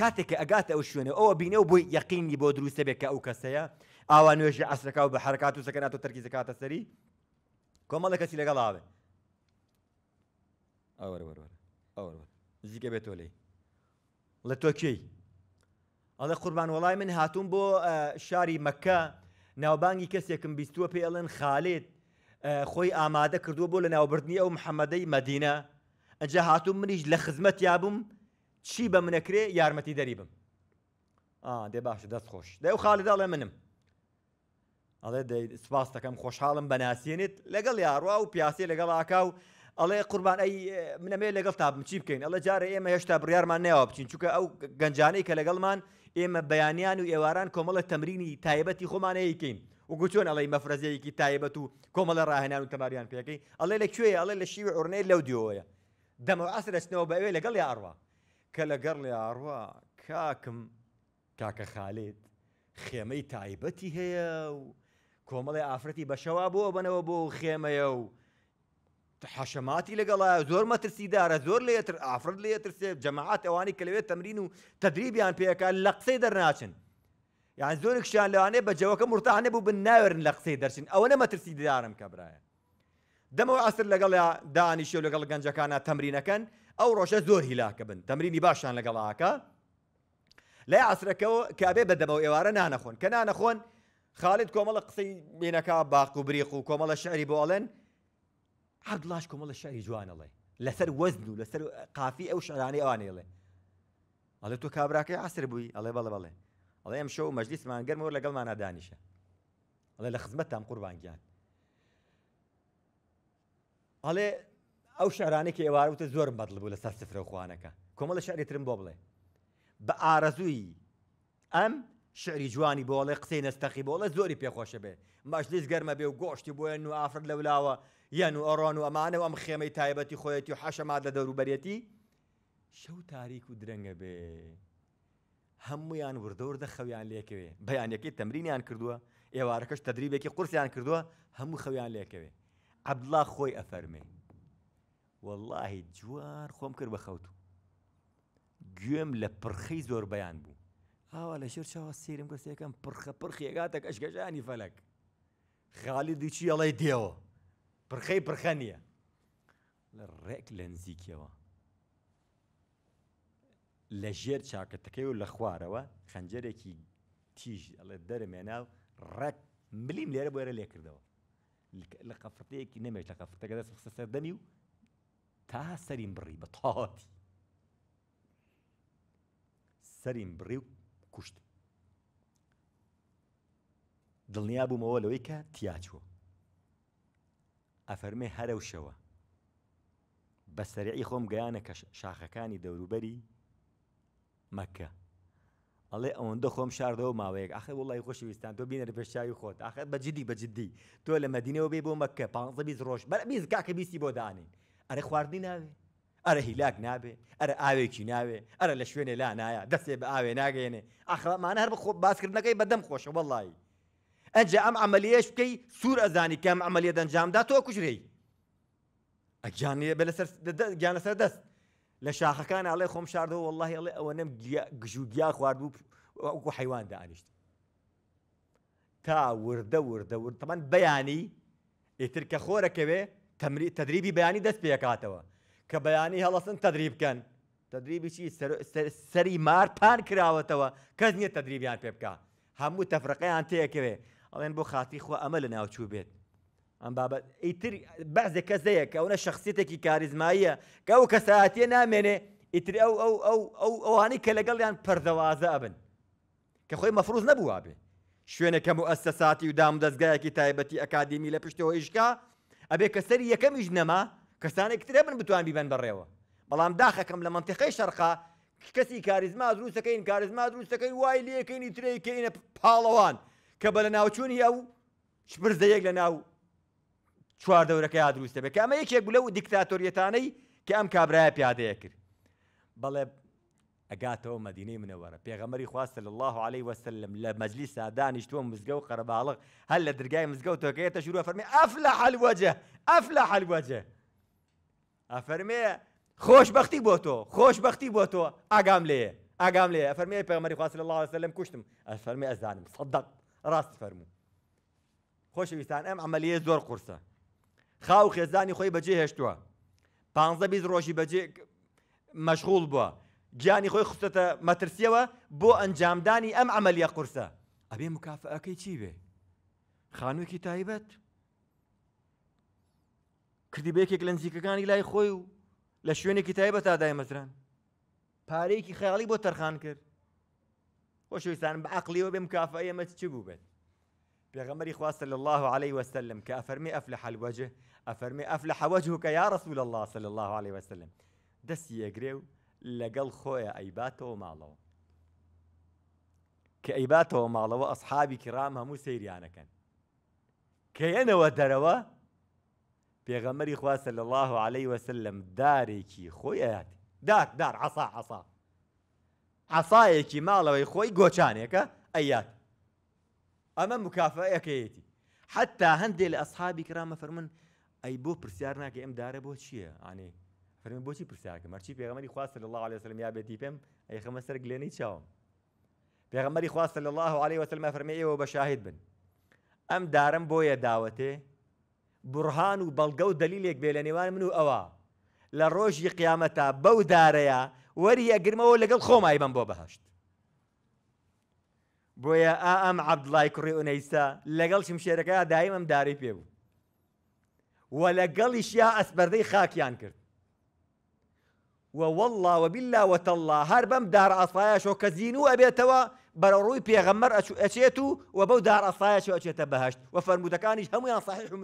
کاتێک کە ئەگاتە ئەو شوێنە ئەوە بینە و بۆی یەقینی بۆ دروستە بێت کە ئەو کەسەیە ئاوا نوێژی ئەسرەکە و بە حرکات و سەکەنات و تەرکی زکاتە سەری کۆمەڵە کەسی لەگەڵاوێ ئەوەوەوە ئەوەوە زیکە بێت تۆ لێ لە تۆ کێی ئەڵە قوربان وڵای من هاتوون بۆ شاری مەکە ناوبانگی کەسێکم بیستووە پێ ئەڵێن خالێت خۆی ئامادە کردووە بۆ لە ناوبردنی ئەو محەممەدەی مەدینە ئەجا هاتووم منیش لە خزمەت یابووم چی بە منەکرێ یارمەتی دەری بم دێ باشە دەست خۆش دە و خاڵداڵێ منم ئەڵێ سپاس دەکەم خۆشحاڵم بەناسیێنێت لەگەڵ یاڕوا و پیاسی لەگەڵ ئاکاو ئەڵێ قوربان ئەی منەمێ لەگەڵ تا بچی بکەین ئەڵە جارە ئێمە هێشتا بڕیارمان نەوە بچین چووکە ئەو گەنجانەی کە لەگەڵمان ئێمە بەیانیان و ئێواران کۆمەڵە تەمرینی تایبەتی خۆمانەیەکەین وگو چۆن ئەڵی مەفرەزەیەکی تایبەت و کۆمەڵە ڕاهێنان و تەماریان پێەکەی ئەڵێ لە کوێ ئەڵێ لە شیوە ئۆرنەی لەو دیۆەیە دەمەعسرەچنەوە بەوێ لەگەڵ یاڕوا کە لەگەڕ لێ ئاڕوە کاکم کاکە خالێت خێمەی تایبەتی هەیە و کۆمەڵی ئافرەتی بەشەوا بۆ بنەوە بۆ خێمەیە و حەشەماتی لەگەڵە زۆر مەترسیدارە زۆر لێتر ئافرد لێترسێ جەماعات ئەوانی کە لەوێت تەمرین و تدریبیان پێەکان لە قسەی دەرناچن یان زۆر کشان لەوانێ بەجەوەکە مرتانە بوو بن ناورن لە قسەی دەرچن ئەوە نە مەترسیدارم کە برایە دەمەوە ئەسر لەگەڵ دانیشی و لەگەڵ گەنجەکانە تەمرینەکەن ئەو ڕۆژە زۆر هیلاکە بن تەمرینی باشان لەگەڵاکە لای عسرەکەەوە کابێ بەدەمەوە ئێوارە نانەخۆن کە نانەخۆن خالت کۆمەڵە قسەی بینەکە باق و بریخ و کۆمەڵە شعری بۆڵێن عبدڵاش کۆمەڵە شعری جوانەڵێ لەسەر وەزن و لەسەر قافی ئەو شەرانی ئەوانێڵێ ئەڵێ تۆ کابراکەی عسر بووی ئەڵێ بەڵێ بەڵێ ئەڵێ ئەم شەو مەجلیسمان گەرمەوە لەگەڵمانە دانیشە ئەڵێ لە خزمەت تام قوربانگیان ئەڵێ ئەو شارانێکی ئێوارەوتە زۆرم بەدڵ بوو لە سەر سفرەخواانەکە کۆمەڵە شاری ترم بۆ بڵێ بە ئارەزووی ئەم شعری جوانی بۆڵێ قسەی نستەخی بۆڵە زۆری پێخۆشە بێ ماشلیز گەرمە بێ و گۆشتی بۆیان و ئافرد لە ولاوە یەن و ئەڕۆن و ئەمانە ئەم خێمەی تایبەتی خۆەتی و حەشەمات لە دەوروبەرەتی شەو تاریک و درەنگە بێ هەمویان وردەور دەخەویان لێکەوێ بەیانەکەی تەمرینیان کردووە ئێوارەکەش تدریبێکی قورسیان کردووە هەموو خەویان لێکەوێ عبدڵا خۆی ئەفەرمێ واللهی جوان خۆم کرد بە خەوت گوێم لە پرخی زۆر بەیان بوو ئاوا لە شێر چاوە سیرم کەسێکم پرخە پرخیێگاتەک ئەشگەژانی فەلک خالی دوچی ئەڵی دێوە پرخەی پرخە نییە لە ڕێک لە نزیکەوە لە ژێر چاکەتەکەی و لە خوارەوە خەنجەرێکی تیژ ئەڵێ دەرمێنا و ڕەت ملیم لێرە بۆێرە لێ کردەوە لە قەفرتەیەکی نەمێش لە قەفرتەکە دەست قسە سەردەمی و تا سەریم بڕی بە تاواتی سەریم بڕی و کوشت دڵنیا بوومەوە لەوەی کە تیاچوە ئەفەرمێ هەرە و شەوە بە سەرعی خۆم گەیانە کە شاخەکانی دەوروبەری مەکە ئەڵێ ئەوەندە خۆم شاردەوە ماوەیەک ئەخ وڵی خۆشی ویستان تۆ بینە بەشاوی خۆت ئەخ بەجددی بەجددی تۆ لە مەدینەوە بێ بۆ مەکە پ ڕۆژ بەر بیست کاکە بیستی بۆ دانین ئەرە خواردنی ناوێ ئەرە هیلاک نابێ ئەرە ئاوێکی ناوێ ئەرە لە شوێنێ لا نایە دەستێ بە ئاوێ ناگەێنێ ئاخەمان هەر بخۆ باسکردنەکەی بەدەم خۆشە وڵی ئەجا ئەم ئەمەلیەش بکەی سوور ئەزانی کەم ئەمەلیە دەنجامدا تۆ کوژرەی ئەگیانێ بە لەسەر گیانەسەر دەست لە شاخەکان ئاڵێ خۆم شاردەوە وڵی ئەڵێ ئەوە نەم گژوگیا خواردبوو وەکو حیوان دانیشت تا وردە وردە ورد تەمان بەیانی ئیتر کە خۆرەکەوێ تدریبی بەیانی دەست پێکاتەوە کە بەیانی هەڵەسن تدریبکەن تدریبی چی سەری مارپان کراوەتەوە کەس نییە تدریبیان پێ بکە هەموو تەفرقیان تێکەوێ ئەڵێن بۆ خاتی خۆ ئەمە لە ناوچوو بێت ئەم بابەت ئیتر بەعزێک کەسەیە کە ئەوە شخصیتێکی کاریزماییە کە ئەو کەساهاتیە نامێنێ ئیتر ئەو ئەو ئەو ئەو ئەوانەی کە لەگەڵیان پەردەوازە ئەبن کە خۆی مەفروز نەبووە بێ شوێنەکەم و ئەسەساتی و دام دەستگایەکی تایبەتی ئەکادمی لە پشتەوە ئیشکا ئەبێ کە سەری یەکەمیش نەما کەسانێکترە بن بتوان بیبەن بەڕێوە بەڵام داخەکەم لە منتیقی شەرقا کەسی کاریزما دروستەکەین کاریزما دروستەکەی وای لەکەینی ترەیەکەینە پاڵەوان کە بە لە ناوچوونی ئەو شپرزەیەک لە ناو چوار دەورەکە یا دروستە بێ کە ئەمە یەکێک لەو دیکتاتۆریەتانەی کە ئەم کابرایە پیادەیە کرد بەڵێ ئەگاتەوە مەدینەی منەوەرە پێغەمەری خواستە لە الله عليه وسلم لمجلس مەجلی سادانیشتوە مزگە و قەرەباڵق هەل لە دررگای مزگەوت تۆکەیە تەشورە فەرمی افلح لە حلوەجە ئەف لە حلوەجە ئەفەرمێ خۆشببختی بۆ تۆ خۆشببختی بۆ تۆ ئاگام لێ ئاگام لێ ئەفەرمی پێغمەری خواست لە الله عليه وسلم كشتم افرمي ئەفەرمی مصدق راس ڕاست خوش بيسان ام عمليه زور قرصة خاو خزاني خوي بەجێ هێشتووە بانزا بيز روشي بەجێ مشغول بوا گیانی خۆی خستەتە مەترسیەوە بۆ ئەنجامدانی ئەم ئەمەلیە قورسە كي مکافەکەی چی بێ تايبت تایبەت کردیبێکێک لە نزیکەکانی لای كي و لە شوێنێکی تایبەت تادای مەزران پارەیەکی خەیاڵی بۆ تەرخان کرد خۆشویستان بە عقلیەوە بێ مکافە ئێمە چی بوو بێت پیغمبري خواص صلى الله عليه وسلم كأفرمي أفلح الوجه أفرمي أفلح وجهك يا رسول الله صلى الله عليه وسلم دسي يقريو لەگەڵ خۆیە ئەیباتەوە ماڵەوە کە ئەیباتەوە ماڵەوە ئەسحابی کرام هەموو سەیریانەکەن کەێنەوە دەرەوە پێغەمەری خواسە لە الله عليه وسلم دارێکی خۆیات دار دار عسا عسا عسایەکی ماڵەوەی خۆی گۆچانێکە ئەیات ئەمە مکافەکەیەتی حتا هەندێک لە ئەسحابی کرامە فەرمن ئەی بۆ پرسیار ناکە ئەم دارە بۆ چییە ئانەیە فەرمی بۆچی پرسیارکە مەرچی پێغمەری خواستە لە الله عليه وسلم یا بێتی پێم ئەیخەمە سەر گلێنەی چاوم پێغمەری خواستە لە الله عليه وسلمە فەرمی ئێوە بە شاهید بن ئەم دارم بۆیە داوەتێ بڕهان و بەڵگە و دلیلێک بێ لە نێوان من و ئەوە لە ڕۆژی قیامەتە بەو دارەیە وەری ئەگرمەوە لەگەڵ خۆمای بم بۆ بەهشت بۆیە ئا ئەم عبدڵای کوڕی ئونەیسا لەگەڵ شمشێرەکە دایم ئەم داری پێ بوو وە لەگەڵیشیا ئەسبەردەی خاکیان کرد ووالله وبالله وتالله هەر دار ئاسایەشەوە کە زین و ئەبێتەوە بەرەڕووی پێغەممەر ئەچێت و و بەو دار ئاسایەشەوە ئەچێتە بهشت و فەرمودەکانیش هەمویان صحیح و